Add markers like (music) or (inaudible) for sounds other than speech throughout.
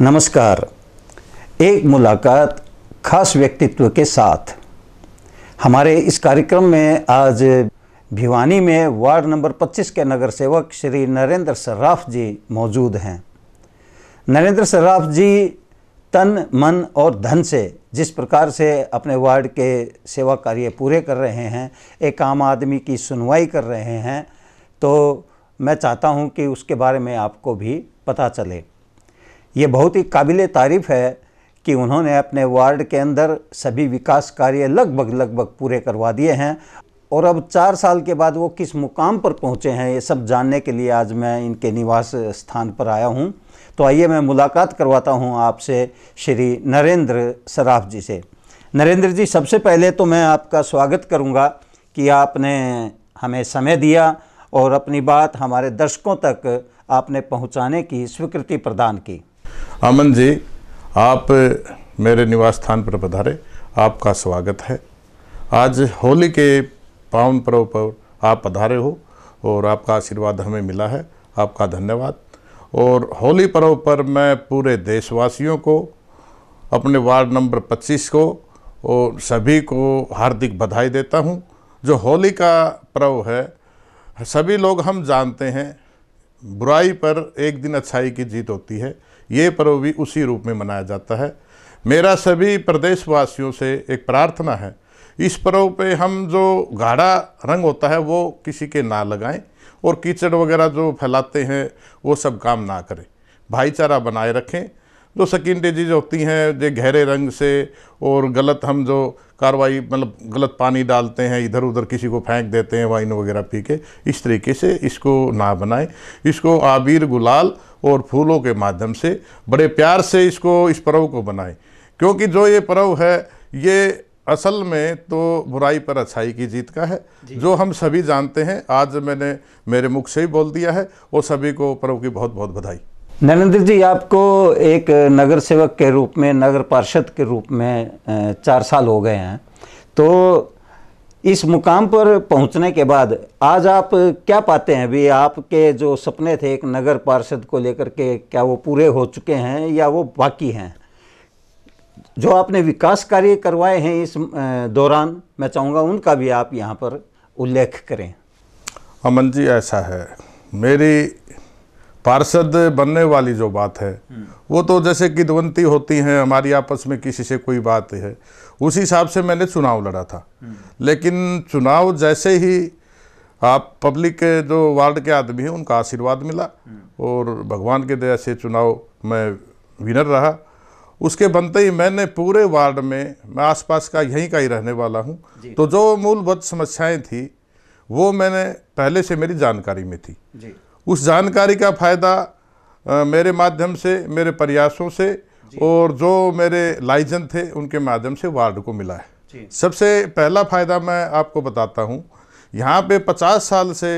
नमस्कार एक मुलाकात खास व्यक्तित्व के साथ हमारे इस कार्यक्रम में आज भिवानी में वार्ड नंबर 25 के नगर सेवक श्री नरेंद्र सर्राफ जी मौजूद हैं नरेंद्र सर्राफ जी तन मन और धन से जिस प्रकार से अपने वार्ड के सेवा कार्य पूरे कर रहे हैं एक आम आदमी की सुनवाई कर रहे हैं तो मैं चाहता हूं कि उसके बारे में आपको भी पता चले ये बहुत ही काबिल तारीफ़ है कि उन्होंने अपने वार्ड के अंदर सभी विकास कार्य लगभग लगभग पूरे करवा दिए हैं और अब चार साल के बाद वो किस मुकाम पर पहुँचे हैं ये सब जानने के लिए आज मैं इनके निवास स्थान पर आया हूँ तो आइए मैं मुलाकात करवाता हूँ आपसे श्री नरेंद्र सराफ जी से नरेंद्र जी सबसे पहले तो मैं आपका स्वागत करूँगा कि आपने हमें समय दिया और अपनी बात हमारे दर्शकों तक आपने पहुँचाने की स्वीकृति प्रदान की अमन जी आप मेरे निवास स्थान पर पधारे आपका स्वागत है आज होली के पावन पर्व पर आप पधारे हो और आपका आशीर्वाद हमें मिला है आपका धन्यवाद और होली पर्व पर मैं पूरे देशवासियों को अपने वार्ड नंबर 25 को और सभी को हार्दिक बधाई देता हूं जो होली का पर्व है सभी लोग हम जानते हैं बुराई पर एक दिन अच्छाई की जीत होती है ये पर्व भी उसी रूप में मनाया जाता है मेरा सभी प्रदेशवासियों से एक प्रार्थना है इस पर्व पे हम जो गाढ़ा रंग होता है वो किसी के ना लगाएं और कीचड़ वगैरह जो फैलाते हैं वो सब काम ना करें भाईचारा बनाए रखें जो शकीन डेजीज होती हैं जो गहरे रंग से और गलत हम जो कार्रवाई मतलब गलत पानी डालते हैं इधर उधर किसी को फेंक देते हैं वाइन वगैरह पी के इस तरीके से इसको ना बनाएं इसको आबीर गुलाल और फूलों के माध्यम से बड़े प्यार से इसको इस पर्व को बनाएं क्योंकि जो ये पर्व है ये असल में तो बुराई पर अच्छाई की जीत का है जो हम सभी जानते हैं आज मैंने मेरे मुख से ही बोल दिया है और सभी को पर्व की बहुत बहुत बधाई नरेंद्र जी आपको एक नगर सेवक के रूप में नगर पार्षद के रूप में चार साल हो गए हैं तो इस मुकाम पर पहुंचने के बाद आज आप क्या पाते हैं भी आपके जो सपने थे एक नगर पार्षद को लेकर के क्या वो पूरे हो चुके हैं या वो बाकी हैं जो आपने विकास कार्य करवाए हैं इस दौरान मैं चाहूँगा उनका भी आप यहाँ पर उल्लेख करें अमन जी ऐसा है मेरी पार्षद बनने वाली जो बात है हम्म। वो तो जैसे किदवंती होती हैं हमारी आपस में किसी से कोई बात है उस हिसाब से मैंने चुनाव लड़ा था हम्म। लेकिन चुनाव जैसे ही आप पब्लिक के जो वार्ड के आदमी हैं उनका आशीर्वाद मिला हम्म। और भगवान के दया से चुनाव मैं विनर रहा उसके बनते ही मैंने पूरे वार्ड में मैं आसपास का यहीं का ही रहने वाला हूँ तो जो मूलभूत समस्याएं थी वो मैंने पहले से मेरी जानकारी में थी उस जानकारी का फ़ायदा मेरे माध्यम से मेरे प्रयासों से और जो मेरे लाइजन थे उनके माध्यम से वार्ड को मिला है सबसे पहला फ़ायदा मैं आपको बताता हूँ यहाँ पे 50 साल से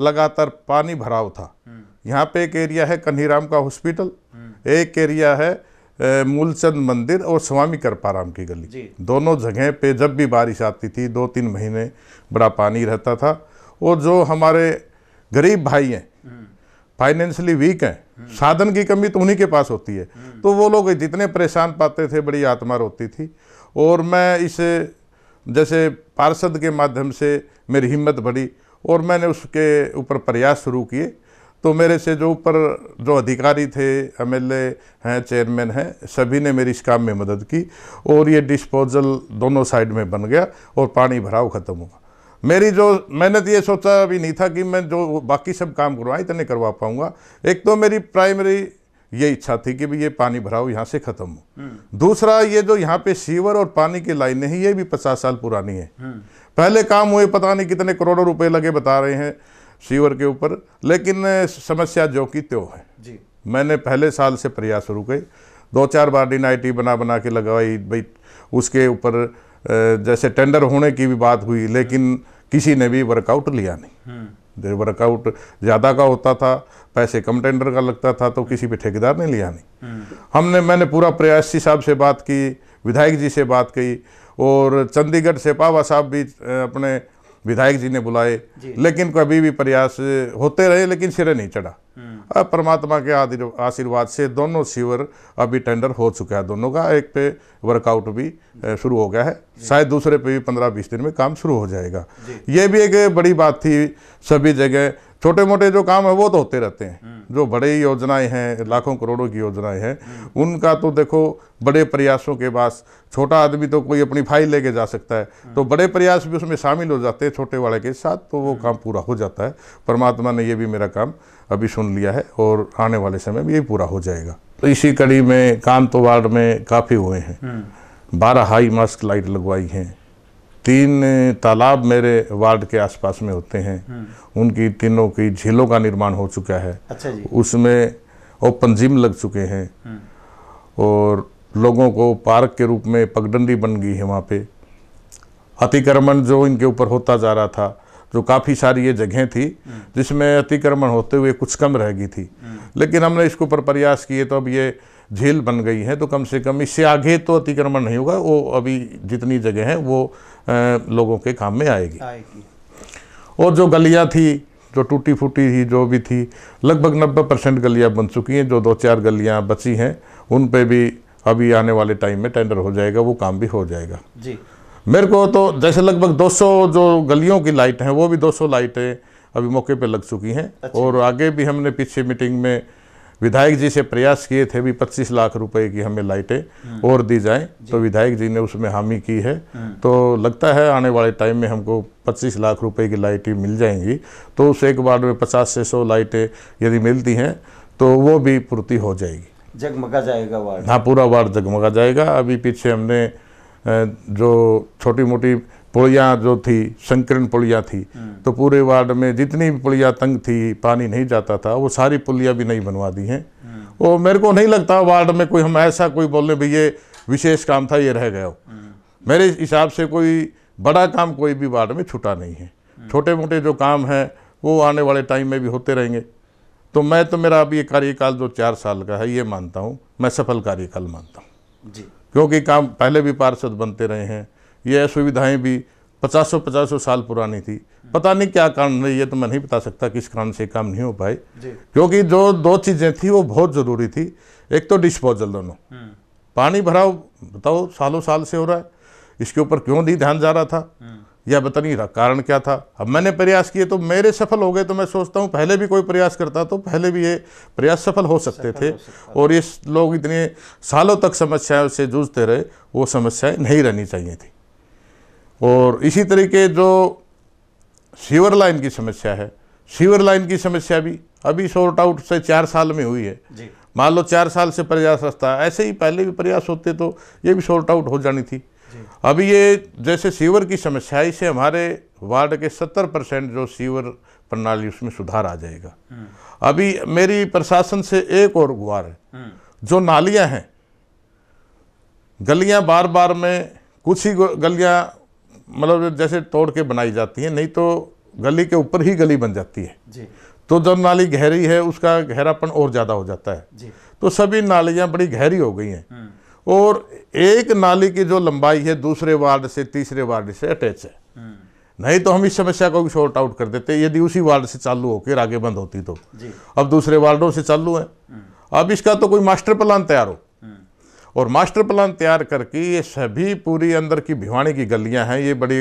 लगातार पानी भराव था हम्म। यहाँ पे एक एरिया है कन्हीराम का हॉस्पिटल हम्म। एक एरिया है मूलचंद मंदिर और स्वामी कृपाराम की गली दोनों जगह पे जब भी बारिश आती थी दो तीन महीने बड़ा पानी रहता था और जो हमारे गरीब भाई हैं फाइनेंशियली वीक हैं साधन की कमी तो उन्हीं के पास होती है तो वो लोग जितने परेशान पाते थे बड़ी आत्मा रोती थी और मैं इस जैसे पार्षद के माध्यम से मेरी हिम्मत बढ़ी और मैंने उसके ऊपर प्रयास शुरू किए तो मेरे से जो ऊपर जो अधिकारी थे एम हैं चेयरमैन हैं सभी ने मेरी इस काम में मदद की और ये डिस्पोजल दोनों साइड में बन गया और पानी भराव ख़त्म हुआ मेरी जो मैंने तो ये सोचा भी नहीं था कि मैं जो बाकी सब काम करवाएं इतने करवा पाऊँगा एक तो मेरी प्राइमरी ये इच्छा थी कि भी ये पानी भराओ यहाँ से ख़त्म हो हम्म। दूसरा ये जो यहाँ पे सीवर और पानी की लाइनें हैं ये भी पचास साल पुरानी है हम्म। पहले काम हुए पता नहीं कितने करोड़ों रुपए लगे बता रहे हैं सीवर के ऊपर लेकिन समस्या जो की त्यो है जी। मैंने पहले साल से प्रयास शुरू किए दो चार बार डी आई बना बना के लगवाई भाई उसके ऊपर जैसे टेंडर होने की भी बात हुई लेकिन किसी ने भी वर्कआउट लिया नहीं वर्कआउट हम्म। ज़्यादा का होता था पैसे कम टेंडर का लगता था तो किसी पे ठेकेदार ने लिया नहीं हम्म। हमने मैंने पूरा प्रयास जी साहब से बात की विधायक जी से बात की और चंडीगढ़ सेपावा साहब भी अपने विधायक जी ने बुलाए जी। लेकिन कभी भी प्रयास होते रहे लेकिन सिरे नहीं चढ़ा हम्म। अब परमात्मा के आशीर्वाद से दोनों शिविर अभी टेंडर हो चुका है दोनों का एक पे वर्कआउट भी शुरू हो गया है शायद दूसरे पे भी पंद्रह बीस दिन में काम शुरू हो जाएगा ये भी एक बड़ी बात थी सभी जगह छोटे मोटे जो काम है वो तो होते रहते हैं हम्म। जो बड़े योजनाएं हैं लाखों करोड़ों की योजनाएं हैं उनका तो देखो बड़े प्रयासों के पास छोटा आदमी तो कोई अपनी फाइल लेके जा सकता है हम्म। तो बड़े प्रयास भी उसमें शामिल हो जाते हैं छोटे वाले के साथ तो वो हम्म। काम पूरा हो जाता है परमात्मा ने ये भी मेरा काम अभी सुन लिया है और आने वाले समय में ये पूरा हो जाएगा तो इसी कड़ी में कांतो वार्ड में काफ़ी हुए हैं बारह हाई मास्क लाइट लगवाई हैं तीन तालाब मेरे वार्ड के आसपास में होते हैं हम्म। उनकी तीनों की झीलों का निर्माण हो चुका है अच्छा जी। उसमें ओपन जिम लग चुके हैं हम्म। और लोगों को पार्क के रूप में पगडंडी बन गई है वहाँ पे अतिक्रमण जो इनके ऊपर होता जा रहा था जो काफ़ी सारी ये जगह थी हम्म। जिसमें अतिक्रमण होते हुए कुछ कम रह गई थी लेकिन हमने इसके ऊपर प्रयास किए तो अब ये झील बन गई है तो कम से कम इससे आगे तो अतिक्रमण नहीं होगा वो अभी जितनी जगह हैं वो लोगों के काम में आएगी, और जो गलियाँ थी जो टूटी फूटी थी जो भी थी लगभग नब्बे परसेंट गलियाँ बन चुकी हैं जो दो चार गलियाँ बची हैं उन पर भी अभी आने वाले टाइम में टेंडर हो जाएगा वो काम भी हो जाएगा जी मेरे को तो जैसे लगभग 200 जो गलियों की लाइट हैं वो भी 200 लाइटें अभी मौके पे लग चुकी हैं अच्छा। और आगे भी हमने पीछे मीटिंग में विधायक जी से प्रयास किए थे भी 25 लाख रुपए की हमें लाइटें हम्म। और दी जाए तो विधायक जी ने उसमें हामी की है हम्म। तो लगता है आने वाले टाइम में हमको 25 लाख रुपए की लाइटें मिल जाएंगी तो उस एक बार में 50 से 100 लाइटें यदि मिलती हैं तो वो भी पूर्ति हो जाएगी जगमगा जाएगा वार्ड हाँ पूरा वार्ड जगमगा जाएगा अभी पीछे हमने जो छोटी मोटी पुलिया जो थी संकीर्ण पुलिया थी हम्म। तो पूरे वार्ड में जितनी भी पुलियाँ तंग थी पानी नहीं जाता था वो सारी पुलियाँ भी नहीं बनवा दी हैं हम्म। वो मेरे को नहीं लगता वार्ड में कोई हम ऐसा कोई बोले भाई ये विशेष काम था ये रह गया हो हम्म। मेरे हिसाब से कोई बड़ा काम कोई भी वार्ड में छुटा नहीं है छोटे मोटे जो काम हैं वो आने वाले टाइम में भी होते रहेंगे तो मैं तो मेरा अभी ये कार्यकाल जो चार साल का है ये मानता हूँ मैं सफल कार्यकाल मानता हूँ जी क्योंकि काम पहले भी पार्षद बनते रहे हैं ये असुविधाएँ भी पचासों पचासों साल पुरानी थी पता नहीं क्या कारण है ये तो मैं नहीं बता सकता किस कारण से काम नहीं हो पाए क्योंकि जो दो चीज़ें थी वो बहुत ज़रूरी थी एक तो डिस्पोजल दोनों हम्म। पानी भराओ बताओ सालों साल से हो रहा है इसके ऊपर क्यों नहीं ध्यान जा रहा था हम्म। या बता नहीं रहा कारण क्या था अब मैंने प्रयास किए तो मेरे सफल हो गए तो मैं सोचता हूँ पहले भी कोई प्रयास करता तो पहले भी ये प्रयास सफल हो सकते सफल थे हो और ये लोग इतने सालों तक समस्याओं से जूझते रहे वो समस्याएं नहीं रहनी चाहिए थी और इसी तरीके जो सीवर लाइन की समस्या है सीवर लाइन की समस्या भी अभी शॉर्ट आउट से चार साल में हुई है मान लो चार साल से प्रयास रस्ता ऐसे ही पहले भी प्रयास होते तो ये भी शॉर्ट आउट हो जानी थी अभी ये जैसे सीवर की समस्या है इसे हमारे वार्ड के सत्तर परसेंट जो सीवर प्रणाली उसमें सुधार आ जाएगा हम्म। अभी मेरी प्रशासन से एक और गुहार है हम्म। जो नालियां हैं गलियां बार बार में कुछ ही गलियां मतलब जैसे तोड़ के बनाई जाती है नहीं तो गली के ऊपर ही गली बन जाती है जी तो जब नाली गहरी है उसका गहरापन और ज़्यादा हो जाता है जी तो सभी नालियां बड़ी गहरी हो गई हैं हम्म। और एक नाली की जो लंबाई है दूसरे वार्ड से तीसरे वार्ड से अटैच है हम्म। नहीं तो हम इस समस्या को भी शॉर्ट आउट कर देते यदि उसी वार्ड से चालू होकर आगे बंद होती तो अब दूसरे वार्डों से चालू है हम्म। अब इसका तो कोई मास्टर प्लान तैयार हो और मास्टर प्लान तैयार करके ये सभी पूरी अंदर की भिवानी की गलियां हैं ये बड़ी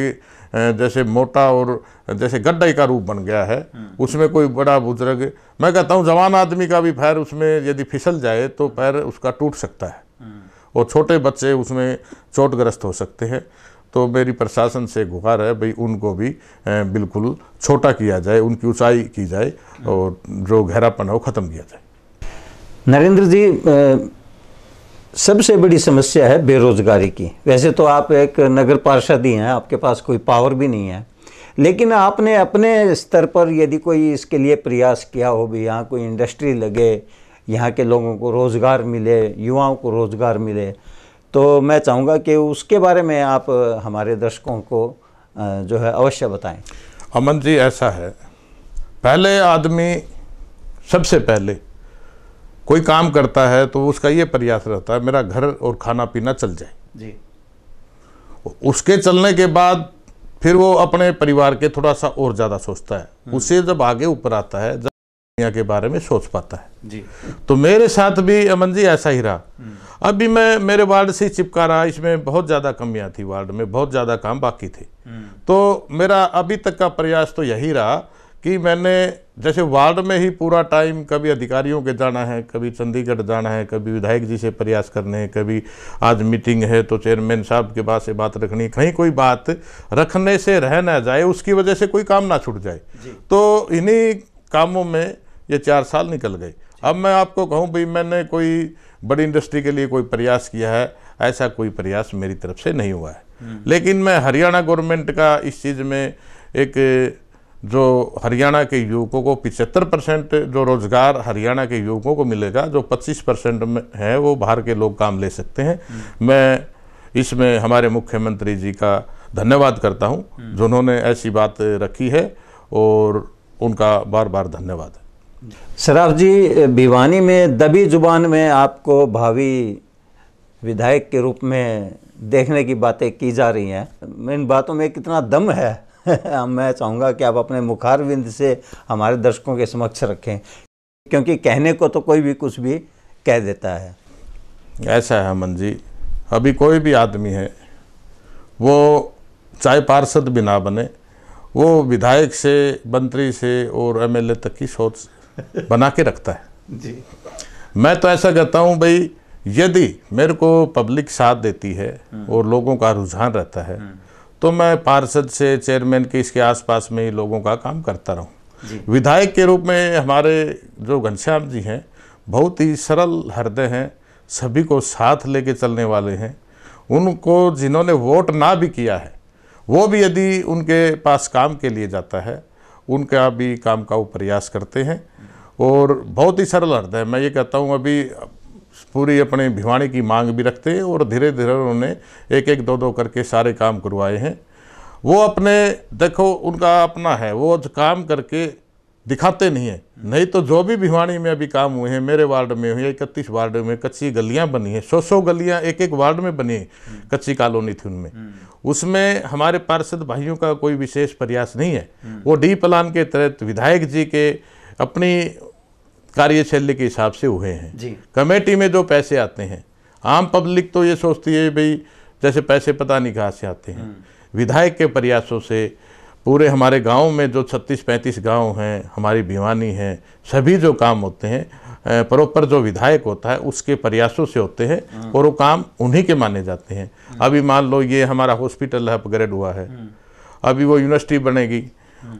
जैसे मोटा और जैसे गड्ढे का रूप बन गया है हम्म। उसमें कोई बड़ा बुजुर्ग मैं कहता हूँ जवान आदमी का भी पैर उसमें यदि फिसल जाए तो पैर उसका टूट सकता है हम्म। और छोटे बच्चे उसमें चोटग्रस्त हो सकते हैं तो मेरी प्रशासन से गुहार है भाई उनको भी बिल्कुल छोटा किया जाए उनकी ऊंचाई की जाए हम्म। और जो गहरापन है वो ख़त्म किया जाए नरेंद्र जी सबसे बड़ी समस्या है बेरोज़गारी की वैसे तो आप एक नगर पार्षद ही हैं आपके पास कोई पावर भी नहीं है लेकिन आपने अपने स्तर पर यदि कोई इसके लिए प्रयास किया हो भी यहाँ कोई इंडस्ट्री लगे यहाँ के लोगों को रोज़गार मिले युवाओं को रोज़गार मिले तो मैं चाहूँगा कि उसके बारे में आप हमारे दर्शकों को जो है अवश्य बताएं अमन जी ऐसा है पहले आदमी सबसे पहले कोई काम करता है तो उसका ये प्रयास रहता है मेरा घर और खाना पीना चल जाए जी तो उसके चलने के बाद फिर वो अपने परिवार के थोड़ा सा और ज़्यादा सोचता है हम्म। उसे जब आगे ऊपर आता है जब दुनिया के बारे में सोच पाता है जी तो मेरे साथ भी अमन जी ऐसा ही रहा हम्म। अभी मैं मेरे वार्ड से चिपका रहा इसमें बहुत ज़्यादा कमियां थी वार्ड में बहुत ज़्यादा काम बाकी थे हम्म। तो मेरा अभी तक का प्रयास तो यही रहा कि मैंने जैसे वार्ड में ही पूरा टाइम कभी अधिकारियों के जाना है कभी चंडीगढ़ जाना है कभी विधायक जी से प्रयास करने हैं कभी आज मीटिंग है तो चेयरमैन साहब के पास से बात रखनी कहीं कोई बात रखने से रह ना जाए उसकी वजह से कोई काम ना छूट जाए तो इन्हीं कामों में ये चार साल निकल गए अब मैं आपको कहूँ भाई मैंने कोई बड़ी इंडस्ट्री के लिए कोई प्रयास किया है ऐसा कोई प्रयास मेरी तरफ से नहीं हुआ है हम्म। लेकिन मैं हरियाणा गवर्नमेंट का इस चीज़ में एक जो हरियाणा के युवकों को पिचहत्तर परसेंट जो रोज़गार हरियाणा के युवकों को मिलेगा जो 25 परसेंट में है वो बाहर के लोग काम ले सकते हैं हम्म। मैं इसमें हमारे मुख्यमंत्री जी का धन्यवाद करता हूं हम्म। जिन्होंने ऐसी बात रखी है और उनका बार बार धन्यवाद शराब जी भिवानी में दबी जुबान में आपको भावी विधायक के रूप में देखने की बातें की जा रही हैं इन बातों में कितना दम है (laughs) मैं चाहूँगा कि आप अपने मुखारविंद से हमारे दर्शकों के समक्ष रखें क्योंकि कहने को तो कोई भी कुछ भी कह देता है ऐसा है अमन जी अभी कोई भी आदमी है वो चाहे पार्षद भी ना बने वो विधायक से मंत्री से और एमएलए तक की सोच (laughs) बना के रखता है जी मैं तो ऐसा कहता हूँ भाई यदि मेरे को पब्लिक साथ देती है हम्म। और लोगों का रुझान रहता है हम्म। तो मैं पार्षद से चेयरमैन के इसके आसपास में ही लोगों का काम करता रहूँ विधायक के रूप में हमारे जो घनश्याम जी हैं बहुत ही सरल हृदय हैं सभी को साथ लेके चलने वाले हैं उनको जिन्होंने वोट ना भी किया है वो भी यदि उनके पास काम के लिए जाता है उनका भी काम का वो प्रयास करते हैं और बहुत ही सरल हृदय मैं ये कहता हूँ अभी पूरी अपने भिवाणी की मांग भी रखते हैं और धीरे धीरे उन्होंने एक एक दो दो करके सारे काम करवाए हैं वो अपने देखो उनका अपना है वो काम करके दिखाते नहीं है नहीं तो जो भी भिवाणी में अभी काम हुए हैं मेरे वार्ड में हुए इकतीस वार्ड में कच्ची गलियां बनी हैं सौ सौ गलियां एक एक वार्ड में बनी कच्ची कॉलोनी थी उनमें उसमें हमारे पार्षद भाइयों का कोई विशेष प्रयास नहीं है वो डी प्लान के तहत विधायक जी के अपनी कार्यशैली के हिसाब से हुए हैं कमेटी में जो पैसे आते हैं आम पब्लिक तो ये सोचती है भाई जैसे पैसे पता नहीं कहाँ से आते हैं हम्म। विधायक के प्रयासों से पूरे हमारे गांव में जो 36-35 गांव हैं हमारी भिवानी हैं सभी जो काम होते हैं प्रॉपर जो विधायक होता है उसके प्रयासों से होते हैं हम्म। और वो काम उन्हीं के माने जाते हैं हम्म। अभी मान लो ये हमारा हॉस्पिटल अपग्रेड हुआ है अभी वो यूनिवर्सिटी बनेगी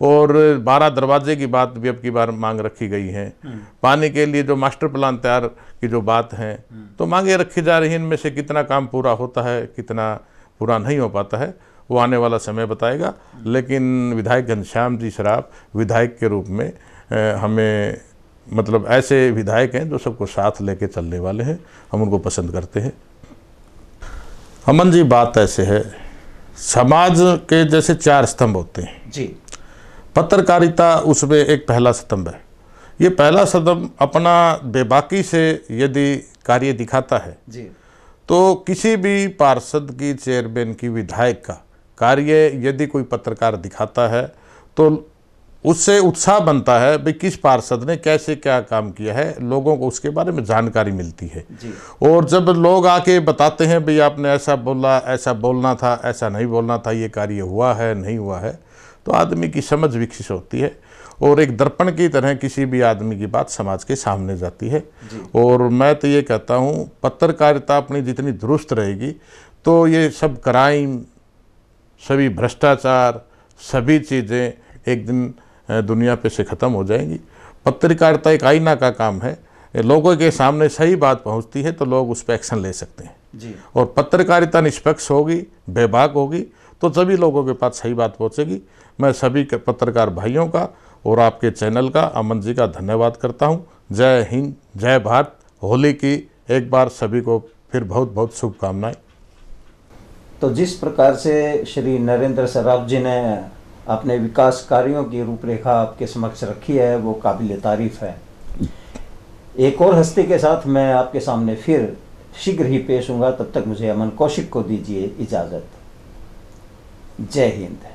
और बारह दरवाजे की बात भी अब की बार मांग रखी गई है हम्म। पानी के लिए जो मास्टर प्लान तैयार की जो बात है हम्म। तो मांगे रखी जा रही हैं इनमें से कितना काम पूरा होता है कितना पूरा नहीं हो पाता है वो आने वाला समय बताएगा हम्म। लेकिन विधायक घनश्याम जी शराब विधायक के रूप में हमें मतलब ऐसे विधायक हैं जो सबको साथ लेके चलने वाले हैं हम उनको पसंद करते हैं अमन जी बात ऐसे है समाज के जैसे चार स्तंभ होते हैं जी पत्रकारिता उसमें एक पहला स्तंभ है ये पहला सदम अपना बेबाकी से यदि कार्य दिखाता है जी। तो किसी भी पार्षद की चेयरमैन की विधायक का कार्य यदि कोई पत्रकार दिखाता है तो उससे उत्साह बनता है भाई किस पार्षद ने कैसे क्या काम किया है लोगों को उसके बारे में जानकारी मिलती है और जब लोग आके बताते हैं भाई आपने ऐसा बोला ऐसा बोलना था ऐसा नहीं बोलना था ये कार्य हुआ है नहीं हुआ है तो आदमी की समझ विकसित होती है और एक दर्पण की तरह किसी भी आदमी की बात समाज के सामने जाती है और मैं तो ये कहता हूँ पत्रकारिता अपनी जितनी दुरुस्त रहेगी तो ये सब क्राइम सभी भ्रष्टाचार सभी चीज़ें एक दिन दुनिया पे से ख़त्म हो जाएंगी पत्रकारिता एक आईना का काम है लोगों के सामने सही बात पहुंचती है तो लोग उस पर एक्शन ले सकते हैं जी। और पत्रकारिता निष्पक्ष होगी बेबाक होगी तो सभी लोगों के पास सही बात पहुंचेगी मैं सभी पत्रकार भाइयों का और आपके चैनल का अमन जी का धन्यवाद करता हूँ जय हिंद जय भारत होली की एक बार सभी को फिर बहुत बहुत शुभकामनाएं तो जिस प्रकार से श्री नरेंद्र सराफ जी ने अपने विकास कार्यों की रूपरेखा आपके समक्ष रखी है वो काबिल तारीफ है एक और हस्ती के साथ मैं आपके सामने फिर शीघ्र ही पेश हूँ तब तक मुझे अमन कौशिक को दीजिए इजाज़त जय हिंद